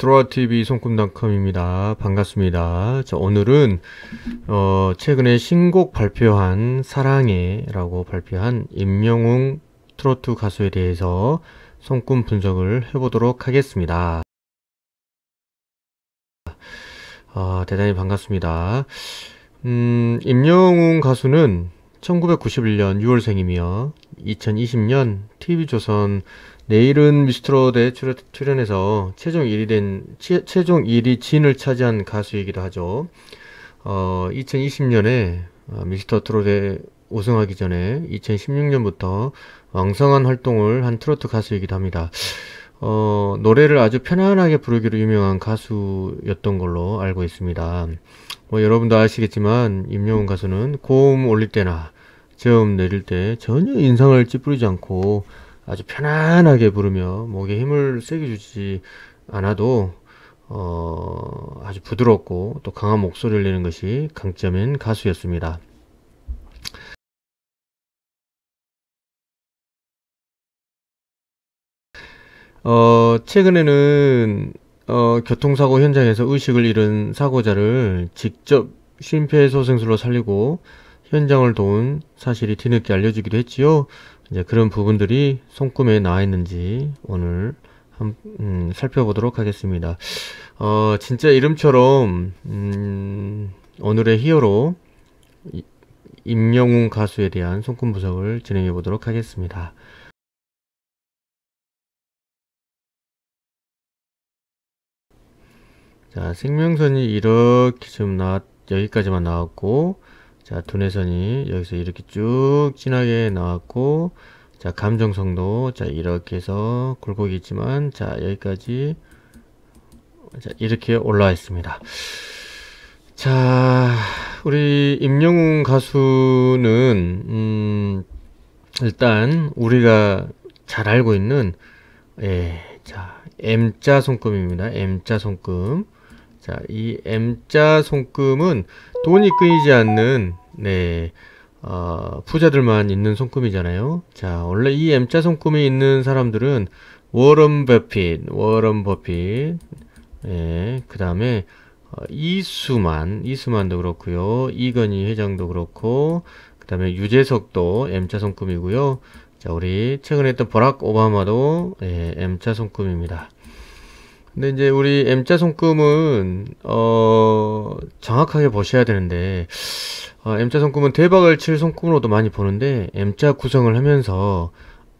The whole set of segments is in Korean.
드로아TV 손꿈닷컴입니다. 반갑습니다. 자, 오늘은 어, 최근에 신곡 발표한 사랑해라고 발표한 임영웅 트로트 가수에 대해서 손꿈 분석을 해보도록 하겠습니다. 아, 대단히 반갑습니다. 음, 임영웅 가수는 1991년 6월생이며 2020년 TV조선 내일은 미스트롯에 출연해서 최종 1위 된 최, 최종 1위 진을 차지한 가수이기도 하죠. 어, 2020년에 어, 미스터 트롯에 우승하기 전에 2016년부터 왕성한 활동을 한 트로트 가수이기도 합니다. 어, 노래를 아주 편안하게 부르기로 유명한 가수였던 걸로 알고 있습니다. 뭐 여러분도 아시겠지만 임영웅 가수는 고음 올릴 때나 저음 내릴 때 전혀 인상을 찌푸리지 않고 아주 편안하게 부르며 목에 힘을 세게 주지 않아도 어, 아주 부드럽고 또 강한 목소리를 내는 것이 강점인 가수였습니다. 어, 최근에는 어, 교통사고 현장에서 의식을 잃은 사고자를 직접 심폐소생술로 살리고 현장을 도운 사실이 뒤늦게 알려지기도 했지요. 이제 그런 부분들이 손금에 나와 있는지 오늘 한, 음, 살펴보도록 하겠습니다. 어, 진짜 이름처럼 음, 오늘의 히어로 임영웅 가수에 대한 손금 분석을 진행해 보도록 하겠습니다. 자, 생명선이 이렇게 지금 나 여기까지만 나왔고 자, 두뇌선이 여기서 이렇게 쭉 진하게 나왔고, 자, 감정성도, 자, 이렇게 해서 굴곡이 있지만, 자, 여기까지, 자, 이렇게 올라와 있습니다. 자, 우리 임영웅 가수는, 음, 일단, 우리가 잘 알고 있는, 예, 자, M자 손금입니다. M자 손금. 자, 이 M자 손금은 돈이 끊이지 않는 네. 어, 부자들만 있는 손금이잖아요. 자, 원래 이 M자 손금이 있는 사람들은 워런 버핏, 워런 버핏, 예, 그 다음에 어, 이수만, 이수만도 그렇고요. 이건희 회장도 그렇고, 그 다음에 유재석도 M자 손금이고요. 자, 우리 최근에 했던 버락 오바마도 예, M자 손금입니다. 근데 이제 우리 M자 손금은 어 정확하게 보셔야 되는데 어, M자 손금은 대박을 칠 손금으로도 많이 보는데 M자 구성을 하면서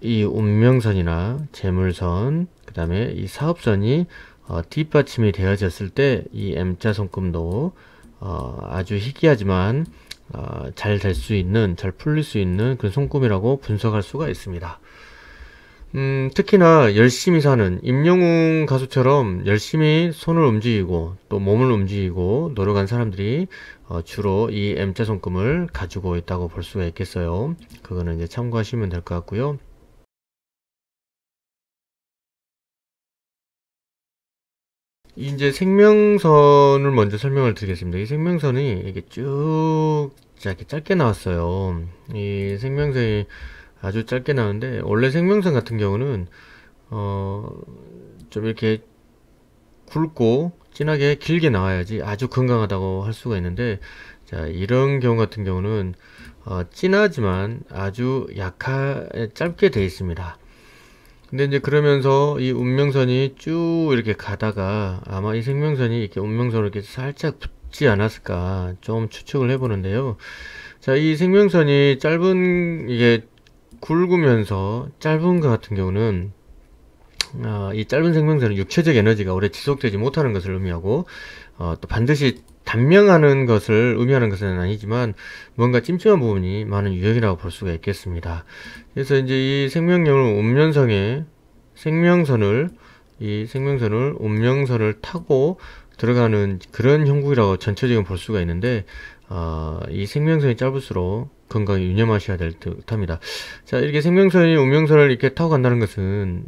이 운명선이나 재물선 그 다음에 이 사업선이 어, 뒷받침이 되어졌을 때 이 M자 손금도 어, 아주 희귀하지만 어, 잘 될 수 있는 잘 풀릴 수 있는 그런 손금이라고 분석할 수가 있습니다. 음, 특히나 열심히 사는 임영웅 가수처럼 열심히 손을 움직이고 또 몸을 움직이고 노력한 사람들이 어, 주로 이 M자 손금을 가지고 있다고 볼 수가 있겠어요. 그거는 이제 참고하시면 될 것 같고요. 이제 생명선을 먼저 설명을 드리겠습니다. 이 생명선이 이게 쭉 이렇게 짧게 나왔어요. 이 생명선이 아주 짧게 나오는데 원래 생명선 같은 경우는 어, 좀 이렇게 굵고 진하게 길게 나와야지 아주 건강하다고 할 수가 있는데 자 이런 경우 같은 경우는 어, 진하지만 아주 약하 짧게 돼 있습니다 근데 이제 그러면서 이 운명선이 쭉 이렇게 가다가 아마 이 생명선이 이렇게 운명선을 이렇게 살짝 붙지 않았을까 좀 추측을 해보는데요 자이 생명선이 짧은 이게 굵으면서 짧은 것 같은 경우는 어, 이 짧은 생명체는 육체적 에너지가 오래 지속되지 못하는 것을 의미하고 어, 또 반드시 단명하는 것을 의미하는 것은 아니지만 뭔가 찜찜한 부분이 많은 유형이라고 볼 수가 있겠습니다. 그래서 이제 이 생명력을 운명성에 생명선을 이 생명선을 운명선을 타고 들어가는 그런 형국이라고 전체적으로 볼 수가 있는데 어, 이 생명선이 짧을수록 건강에 유념하셔야 될 듯합니다. 자 이렇게 생명선이 운명선을 이렇게 타고 간다는 것은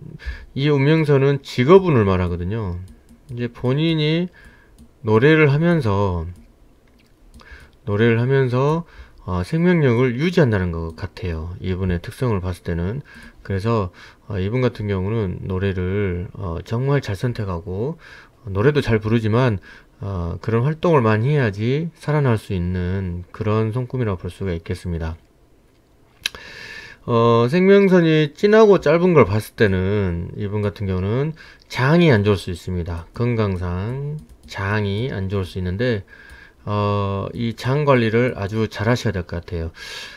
이 운명선은 직업운을 말하거든요. 이제 본인이 노래를 하면서 노래를 하면서 어, 생명력을 유지한다는 것 같아요. 이분의 특성을 봤을 때는 그래서 어, 이분 같은 경우는 노래를 어, 정말 잘 선택하고 노래도 잘 부르지만 어, 그런 활동을 많이 해야지 살아날 수 있는 그런 손금이라고 볼 수가 있겠습니다. 어, 생명선이 진하고 짧은 걸 봤을 때는 이분 같은 경우는 장이 안 좋을 수 있습니다. 건강상 장이 안 좋을 수 있는데 어, 이 장 관리를 아주 잘 하셔야 될 것 같아요.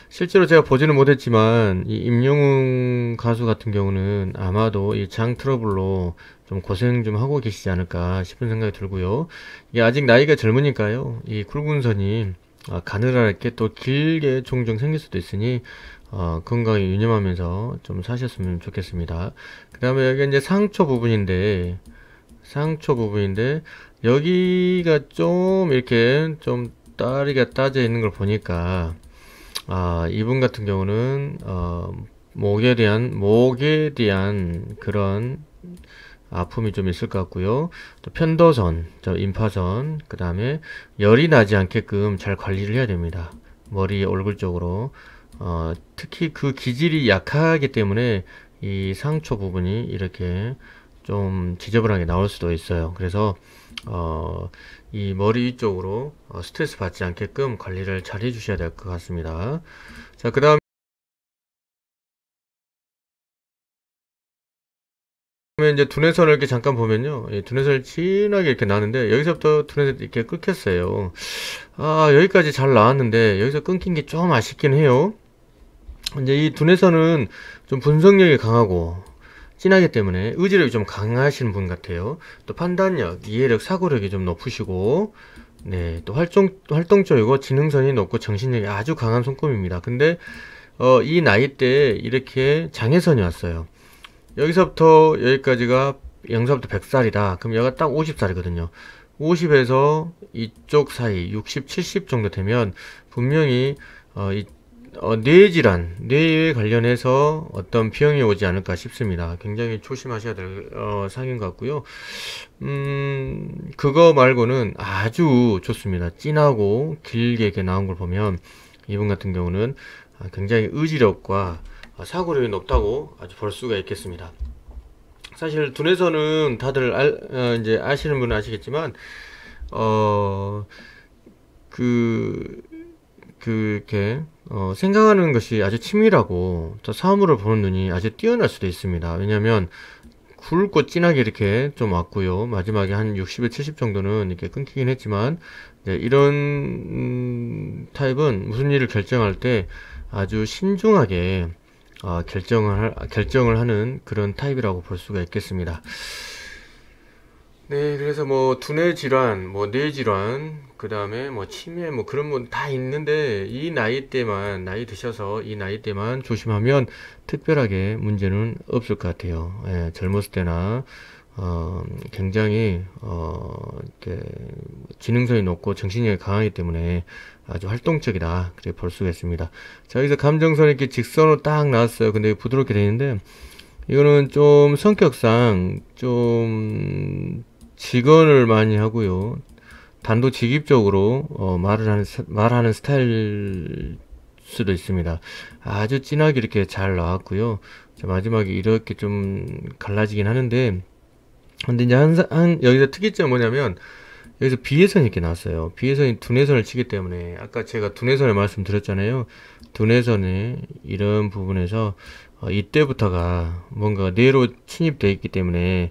실제로 제가 보지는 못했지만 이 임영웅 가수 같은 경우는 아마도 이 장 트러블로 좀 고생 좀 하고 계시지 않을까 싶은 생각이 들고요. 이게 아직 나이가 젊으니까요. 이굵은선이 아, 가늘하게또 길게 종종 생길 수도 있으니 어, 건강에 유념하면서 좀 사셨으면 좋겠습니다. 그 다음에 여기 이제 상초 부분인데 상초 부분인데 여기가 좀 이렇게 좀 따리가 따져 있는 걸 보니까 아, 이분 같은 경우는 어, 목에 대한 목에 대한 그런 아픔이 좀 있을 것 같고요. 또 편도선, 저 임파선, 그 다음에 열이 나지 않게끔 잘 관리를 해야 됩니다. 머리, 얼굴 쪽으로. 어, 특히 그 기질이 약하기 때문에 이 상처 부분이 이렇게 좀 지저분하게 나올 수도 있어요. 그래서 어, 이 머리 쪽으로 어, 스트레스 받지 않게끔 관리를 잘 해주셔야 될 것 같습니다. 자, 그 다음 보면 이제 두뇌선을 이렇게 잠깐 보면요. 예, 두뇌선을 진하게 이렇게 나는데 여기서부터 두뇌선 이렇게 끊겼어요. 아 여기까지 잘 나왔는데 여기서 끊긴 게 좀 아쉽긴 해요. 이제 이 두뇌선은 좀 분석력이 강하고 진하기 때문에 의지력이 좀 강하신 분 같아요. 또 판단력, 이해력, 사고력이 좀 높으시고 네, 또 활동, 활동적이고 지능선이 높고 정신력이 아주 강한 손금입니다 근데 어, 이 나이 때 이렇게 장애선이 왔어요. 여기서부터 여기까지가 영서부터 100살이다. 그럼 얘가 딱 50살이거든요. 50에서 이쪽 사이 60, 70 정도 되면 분명히 어, 이, 어, 뇌질환, 뇌에 관련해서 어떤 병이 오지 않을까 싶습니다. 굉장히 조심하셔야 될 어, 상인 것 같고요. 음, 그거 말고는 아주 좋습니다. 진하고 길게 이렇게 나온 걸 보면 이분 같은 경우는 굉장히 의지력과 어, 사고율이 높다고 아주 볼 수가 있겠습니다. 사실 둔에서는 다들 알, 어, 이제 아시는 분은 아시겠지만 어 그 그렇게 이 어, 생각하는 것이 아주 치밀하고 또 사물을 보는 눈이 아주 뛰어날 수도 있습니다. 왜냐하면 굵고 진하게 이렇게 좀 왔고요. 마지막에 한 60에 70 정도는 이렇게 끊기긴 했지만 네, 이런 타입은 무슨 일을 결정할 때 아주 신중하게 어, 결정을 결정을 하는 그런 타입이라고 볼 수가 있겠습니다. 네, 그래서 뭐 두뇌 질환, 뭐 뇌 질환, 그 다음에 뭐 치매, 뭐 그런 분다 뭐 있는데 이 나이 때만 나이 드셔서 이 나이 때만 조심하면 특별하게 문제는 없을 것 같아요. 예, 젊었을 때나 어, 굉장히 어, 이렇게 지능성이 높고 정신력이 강하기 때문에 아주 활동적이다. 그래 볼 수가 있습니다. 자, 여기서 감정선 이렇게 직선으로 딱 나왔어요. 근데 부드럽게 되는데 이거는 좀 성격상 좀 직언을 많이 하고요. 단도직입적으로 어, 말을 하는 말하는 스타일 수도 있습니다. 아주 진하게 이렇게 잘 나왔고요. 자, 마지막에 이렇게 좀 갈라지긴 하는데 근데 이제 한, 한 여기서 특이점 뭐냐면 여기서 비해선이 이렇게 났어요. 비해선이 두뇌선을 치기 때문에 아까 제가 두뇌선을 말씀드렸잖아요. 두뇌선의 이런 부분에서 어, 이때부터가 뭔가 뇌로 침입되어 있기 때문에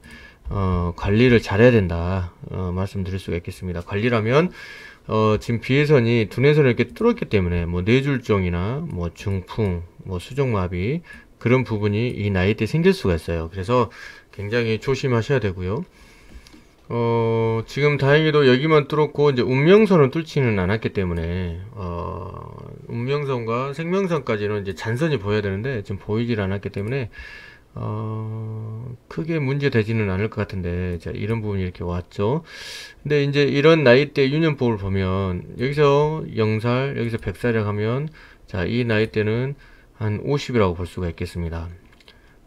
어, 관리를 잘해야 된다 어, 말씀드릴 수가 있겠습니다. 관리라면 어, 지금 비해선이 두뇌선을 이렇게 뚫었기 때문에 뭐 뇌졸중이나 뭐 중풍, 뭐 수족마비 그런 부분이 이 나이 때 생길 수가 있어요. 그래서 굉장히 조심하셔야 되고요. 어, 지금 다행히도 여기만 뚫었고, 이제 운명선은 뚫지는 않았기 때문에, 어, 운명선과 생명선까지는 이제 잔선이 보여야 되는데, 지금 보이질 않았기 때문에, 어, 크게 문제되지는 않을 것 같은데, 자, 이런 부분이 이렇게 왔죠. 근데 이제 이런 나이대 유년법을 보면, 여기서 0살, 여기서 100살이라고 하면, 자, 이 나이대는 한 50이라고 볼 수가 있겠습니다.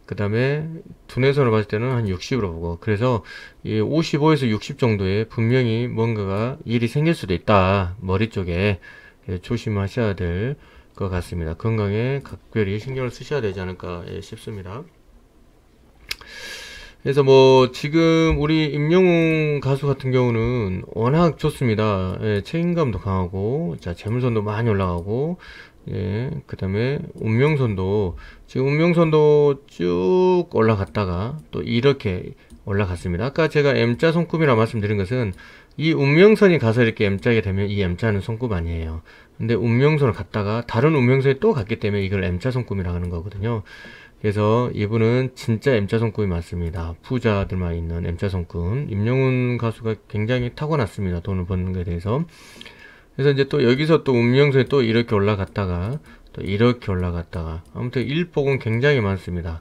그 다음에 두뇌선을 봤을 때는 한 60으로 보고 그래서 이 55에서 60 정도에 분명히 뭔가가 일이 생길 수도 있다 머리 쪽에 예, 조심하셔야 될 것 같습니다 건강에 각별히 신경을 쓰셔야 되지 않을까 예, 싶습니다 그래서 뭐 지금 우리 임영웅 가수 같은 경우는 워낙 좋습니다. 예, 책임감도 강하고 자 재물선도 많이 올라가고 예, 그 다음에 운명선도 지금 운명선도 쭉 올라갔다가 또 이렇게 올라갔습니다. 아까 제가 M자 손금이라 말씀드린 것은 이 운명선이 가서 이렇게 M자게 되면 이 M자는 손금 아니에요. 근데 운명선을 갔다가 다른 운명선이 또 갔기 때문에 이걸 M자 손금이라 고 하는 거거든요. 그래서 이분은 진짜 M자 손금이 맞습니다. 부자들만 있는 M자 손금. 임영웅 가수가 굉장히 타고났습니다. 돈을 버는 거에 대해서. 그래서 이제 또 여기서 또 운명선이 또 이렇게 올라갔다가 또 이렇게 올라갔다가 아무튼 일복은 굉장히 많습니다.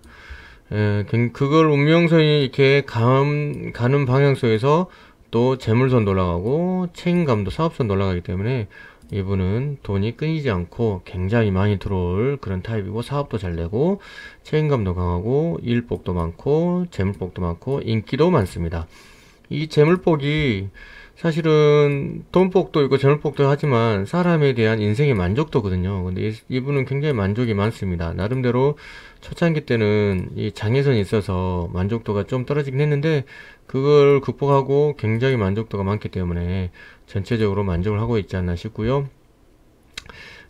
에, 그걸 운명선이 이렇게 감, 가는 방향 속에서 또 재물선도 올라가고 책임감도 사업선도 올라가기 때문에 이분은 돈이 끊이지 않고 굉장히 많이 들어올 그런 타입이고 사업도 잘 내고 책임감도 강하고 일복도 많고 재물복도 많고 인기도 많습니다. 이 재물복이 사실은 돈복도 있고 재물복도 하지만 사람에 대한 인생의 만족도거든요. 근데 이, 분은 굉장히 만족이 많습니다. 나름대로 초창기 때는 이 장애선이 있어서 만족도가 좀 떨어지긴 했는데 그걸 극복하고 굉장히 만족도가 많기 때문에 전체적으로 만족을 하고 있지 않나 싶고요.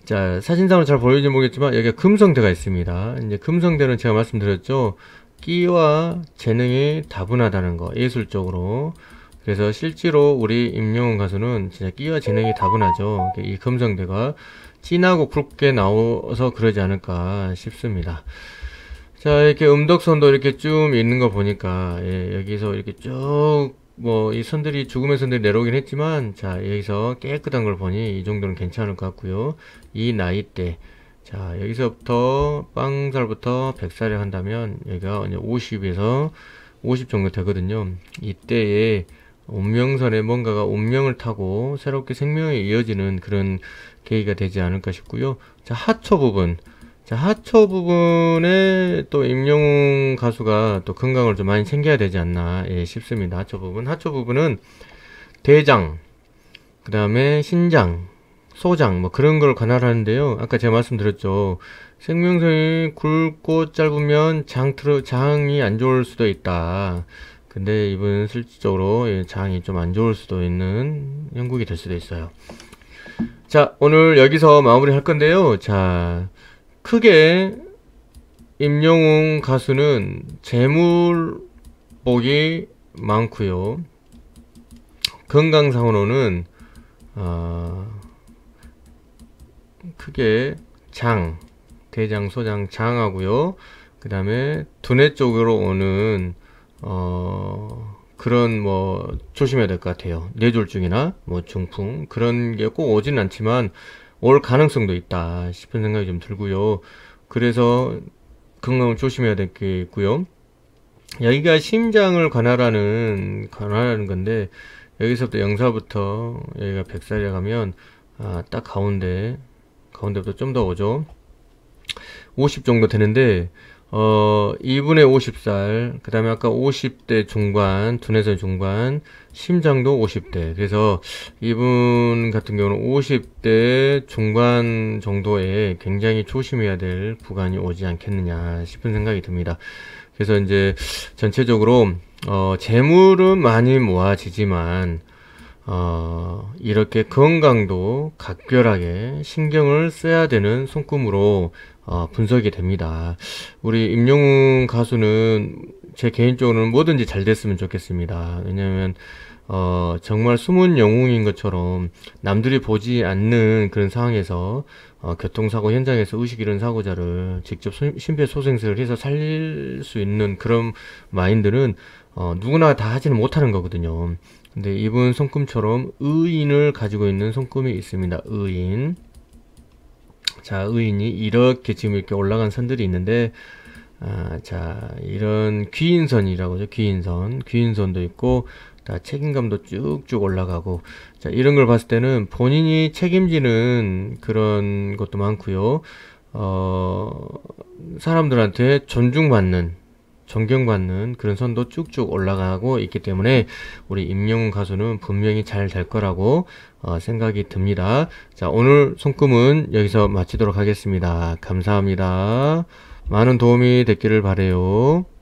자, 사진상으로 잘 보여지지 모르겠지만 여기가 금성대가 있습니다. 이제 금성대는 제가 말씀드렸죠. 끼와 재능이 다분하다는 거, 예술적으로. 그래서 실제로 우리 임영웅 가수는 진짜 끼어 진능이 다분하죠. 이 금성대가 진하고 굵게 나와서 그러지 않을까 싶습니다. 자 이렇게 음덕선도 이렇게 쭉 있는 거 보니까 예, 여기서 이렇게 쭉 뭐 이 선들이 죽음의 선들이 내려오긴 했지만 자 여기서 깨끗한 걸 보니 이 정도는 괜찮을 것 같고요 이 나이 때 자 여기서부터 빵살부터 100살에 한다면 여기가 50에서 50 정도 되거든요 이때에 운명선에 뭔가가 운명을 타고 새롭게 생명에 이어지는 그런 계기가 되지 않을까 싶고요. 자, 하초 부분. 자, 하초 부분에 또 임영웅 가수가 또 건강을 좀 많이 챙겨야 되지 않나 예, 싶습니다. 하초 부분. 하초 부분은 대장, 그 다음에 신장, 소장, 뭐 그런 걸 관할하는데요. 아까 제가 말씀드렸죠. 생명선이 굵고 짧으면 장, 트러, 장이 안 좋을 수도 있다. 근데 이분은 실질적으로 예, 장이 좀 안 좋을 수도 있는 형국이 될 수도 있어요. 자, 오늘 여기서 마무리 할 건데요. 자, 크게 임영웅 가수는 재물복이 많고요. 건강상으로는 어, 크게 장, 대장, 소장, 장하고요. 그 다음에 두뇌 쪽으로 오는 어, 그런 뭐 조심해야 될 것 같아요. 뇌졸중이나 뭐 중풍 그런 게 꼭 오지는 않지만 올 가능성도 있다 싶은 생각이 좀 들고요. 그래서 건강을 조심해야 되겠고요. 여기가 심장을 관할하는 관할하는 건데 여기서부터 영사부터 여기가 백살에 가면 아, 딱 가운데 가운데부터 좀 더 오죠. 50 정도 되는데 어, 2분의 50살, 그 다음에 아까 50대 중반, 두뇌선 중반, 심장도 50대. 그래서 이분 같은 경우는 50대 중반 정도에 굉장히 조심해야 될 구간이 오지 않겠느냐 싶은 생각이 듭니다. 그래서 이제 전체적으로, 어, 재물은 많이 모아지지만, 어, 이렇게 건강도 각별하게 신경을 써야 되는 손금으로 어, 분석이 됩니다. 우리 임용웅 가수는 제 개인적으로는 뭐든지 잘 됐으면 좋겠습니다. 왜냐면 어, 정말 숨은 영웅인 것처럼 남들이 보지 않는 그런 상황에서 어, 교통사고 현장에서 의식 잃은 사고자를 직접 심폐소생술을 해서 살릴 수 있는 그런 마인드는 어, 누구나 다 하지는 못하는 거거든요. 근데 이분 손금처럼 의인을 가지고 있는 손금이 있습니다. 의인. 자 의인이 이렇게 지금 이렇게 올라간 선들이 있는데 아, 자 이런 귀인선이라고죠 귀인선 귀인선도 있고 자, 책임감도 쭉쭉 올라가고 자 이런 걸 봤을 때는 본인이 책임지는 그런 것도 많고요 어 사람들한테 존중받는 존경받는 그런 선도 쭉쭉 올라가고 있기 때문에 우리 임영웅 가수는 분명히 잘 될 거라고 어, 생각이 듭니다. 자, 오늘 손금은 여기서 마치도록 하겠습니다. 감사합니다. 많은 도움이 됐기를 바래요.